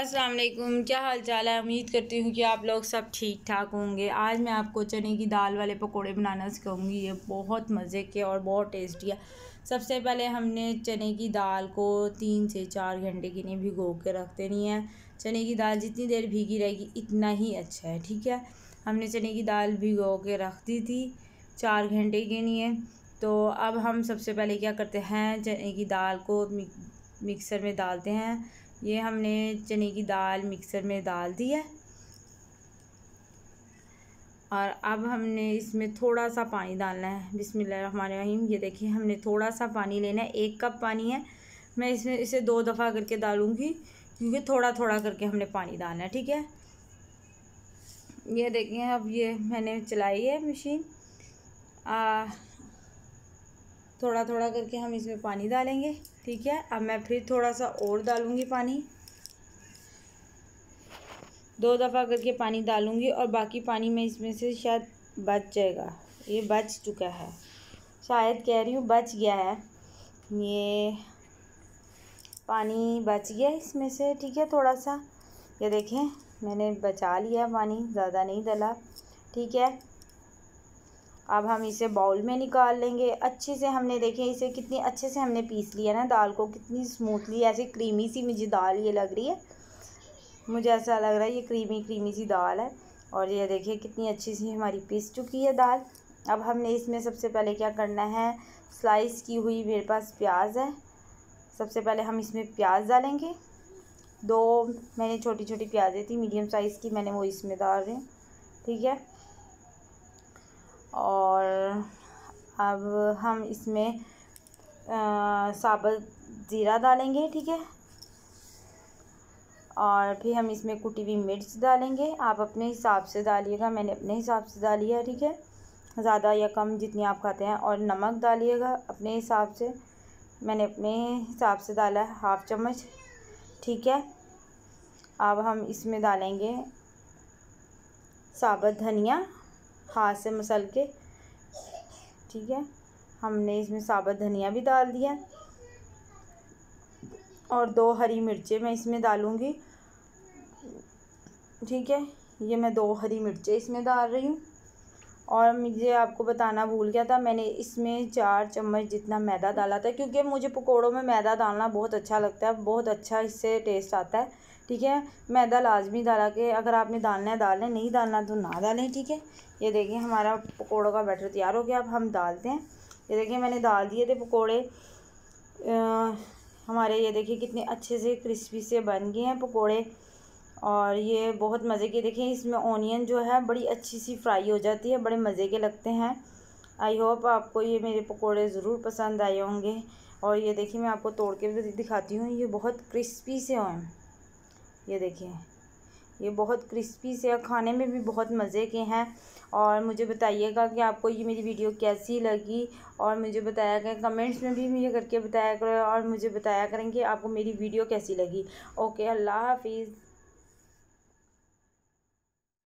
अस्सलाम वालेकुम क्या हाल चाल है उम्मीद करती हूँ कि आप लोग सब ठीक ठाक होंगे आज मैं आपको चने की दाल वाले पकोड़े बनाना सिखाऊंगी ये बहुत मज़े के और बहुत टेस्टी है सबसे पहले हमने चने की दाल को तीन से चार घंटे के लिए भिगो के रख देनी है चने की दाल जितनी देर भीगी रहेगी इतना ही अच्छा है ठीक है हमने चने की दाल भिगो के रख दी थी चार घंटे के लिए तो अब हम सबसे पहले क्या करते हैं चने की दाल को मिक्सर में डालते हैं ये हमने चने की दाल मिक्सर में डाल दी है और अब हमने इसमें थोड़ा सा पानी डालना है बिसमीम ये देखिए हमने थोड़ा सा पानी लेना है एक कप पानी है मैं इसमें इसे दो दफ़ा करके डालूँगी क्योंकि थोड़ा थोड़ा करके हमने पानी डालना है ठीक है ये देखिए अब ये मैंने चलाई है मशीन थोड़ा थोड़ा करके हम इसमें पानी डालेंगे ठीक है अब मैं फिर थोड़ा सा और डालूँगी पानी दो दफ़ा करके पानी डालूँगी और बाकी पानी मैं इसमें से शायद बच जाएगा ये बच चुका है शायद कह रही हूँ बच गया है ये पानी बच गया इसमें से ठीक है थोड़ा सा ये देखें मैंने बचा लिया पानी ज़्यादा नहीं डला ठीक है अब हम इसे बाउल में निकाल लेंगे अच्छे से हमने देखें इसे कितनी अच्छे से हमने पीस लिया ना दाल को कितनी स्मूथली ऐसी क्रीमी सी मुझे दाल ये लग रही है मुझे ऐसा लग रहा है ये क्रीमी क्रीमी सी दाल है और ये देखिए कितनी अच्छी सी हमारी पीस चुकी है दाल अब हमने इसमें सबसे पहले क्या करना है स्लाइस की हुई मेरे पास प्याज है सबसे पहले हम इसमें प्याज डालेंगे दो मैंने छोटी छोटी प्याजें थी मीडियम साइज़ की मैंने वो इसमें डाल रही ठीक है और अब हम इसमें साबुत ज़ीरा डालेंगे ठीक है और फिर हम इसमें कुटी हुई मिर्च डालेंगे आप अपने हिसाब से डालिएगा मैंने अपने हिसाब से डाली है ठीक है ज़्यादा या कम जितनी आप खाते हैं और नमक डालिएगा अपने हिसाब से मैंने अपने हिसाब से डाला है हाफ़ चम्मच ठीक है अब हम इसमें डालेंगे साबुत धनिया हाथ से मसल के ठीक है हमने इसमें साबुत धनिया भी डाल दिया और दो हरी मिर्चें मैं इसमें डालूँगी ठीक है ये मैं दो हरी मिर्चें इसमें डाल रही हूँ और मुझे आपको बताना भूल गया था मैंने इसमें चार चम्मच जितना मैदा डाला था क्योंकि मुझे पकौड़ों में मैदा डालना बहुत अच्छा लगता है बहुत अच्छा इससे टेस्ट आता है ठीक है मैदा लाजमी डाला के अगर आपने डालना है डालें नहीं डालना तो ना डालें ठीक है ये देखिए हमारा पकौड़ों का बैटर तैयार हो गया अब हम डालते हैं ये देखिए मैंने डाल दिए थे पकौड़े हमारे ये देखिए कितने अच्छे से क्रिस्पी से बन गए हैं पकौड़े और ये बहुत मज़े के देखिए इसमें ओनियन जो है बड़ी अच्छी सी फ्राई हो जाती है बड़े मज़े के लगते हैं आई होप आपको ये मेरे पकोड़े ज़रूर पसंद आए होंगे और ये देखिए मैं आपको तोड़ के भी दिखाती हूँ ये बहुत क्रिस्पी से हैं ये देखिए ये बहुत क्रिस्पी से और खाने में भी बहुत मज़े के हैं और मुझे बताइएगा कि आपको ये मेरी वीडियो कैसी लगी और मुझे बताया करें कमेंट्स में भी मुझे करके बताया करें और मुझे बताया करें कि आपको मेरी वीडियो कैसी लगी ओके अल्लाह हाफिज़